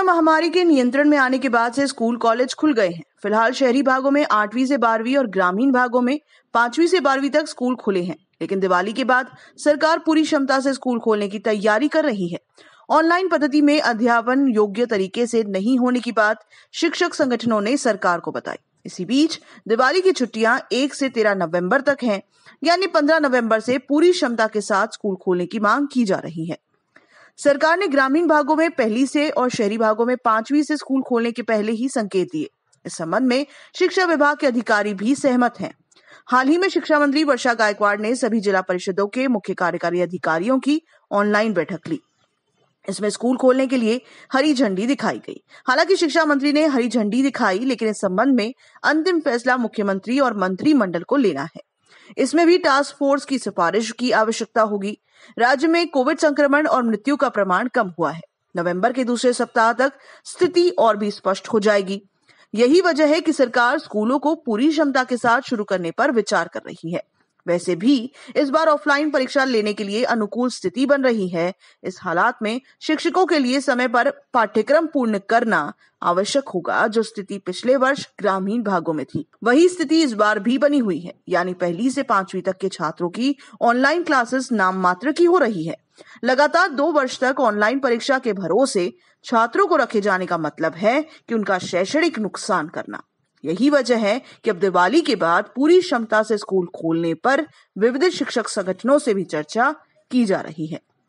corona महामारी के नियंत्रण में आने के बाद से स्कूल कॉलेज खुल गए हैं फिलहाल शहरी भागों में आठवीं से बारहवीं और ग्रामीण भागों में पांचवीं से बारहवीं तक स्कूल खुले हैं लेकिन दिवाली के बाद सरकार पूरी क्षमता से स्कूल खोलने की तैयारी कर रही है ऑनलाइन पद्धति में अध्यापन योग्य तरीके से नहीं होने की बात शिक्षक संगठनों ने सरकार को बताई इसी बीच दिवाली की छुट्टियां एक से तेरह नवम्बर तक है यानी पंद्रह नवम्बर से पूरी क्षमता के साथ स्कूल खोलने की मांग की जा रही है सरकार ने ग्रामीण भागों में पहली से और शहरी भागों में पांचवी से स्कूल खोलने के पहले ही संकेत दिए इस संबंध में शिक्षा विभाग के अधिकारी भी सहमत हैं हाल ही में शिक्षा मंत्री वर्षा गायकवाड़ ने सभी जिला परिषदों के मुख्य कार्यकारी अधिकारियों की ऑनलाइन बैठक ली इसमें स्कूल खोलने के लिए हरी झंडी दिखाई गई हालांकि शिक्षा मंत्री ने हरी झंडी दिखाई लेकिन इस संबंध में अंतिम फैसला मुख्यमंत्री और मंत्रिमंडल को लेना है इसमें भी टास्क फोर्स की सिफारिश की आवश्यकता होगी राज्य में कोविड संक्रमण और मृत्यु का प्रमाण कम हुआ है नवंबर के दूसरे सप्ताह तक स्थिति और भी स्पष्ट हो जाएगी यही वजह है कि सरकार स्कूलों को पूरी क्षमता के साथ शुरू करने पर विचार कर रही है वैसे भी इस बार ऑफलाइन परीक्षा लेने के लिए अनुकूल स्थिति बन रही है इस हालात में शिक्षकों के लिए समय पर पाठ्यक्रम पूर्ण करना आवश्यक होगा जो स्थिति पिछले वर्ष ग्रामीण भागों में थी वही स्थिति इस बार भी बनी हुई है यानी पहली से पांचवी तक के छात्रों की ऑनलाइन क्लासेस नाम मात्र की हो रही है लगातार दो वर्ष तक ऑनलाइन परीक्षा के भरोसे छात्रों को रखे जाने का मतलब है कि उनका शैक्षणिक नुकसान करना यही वजह है कि अब दिवाली के बाद पूरी क्षमता से स्कूल खोलने पर विविध शिक्षक संगठनों से भी चर्चा की जा रही है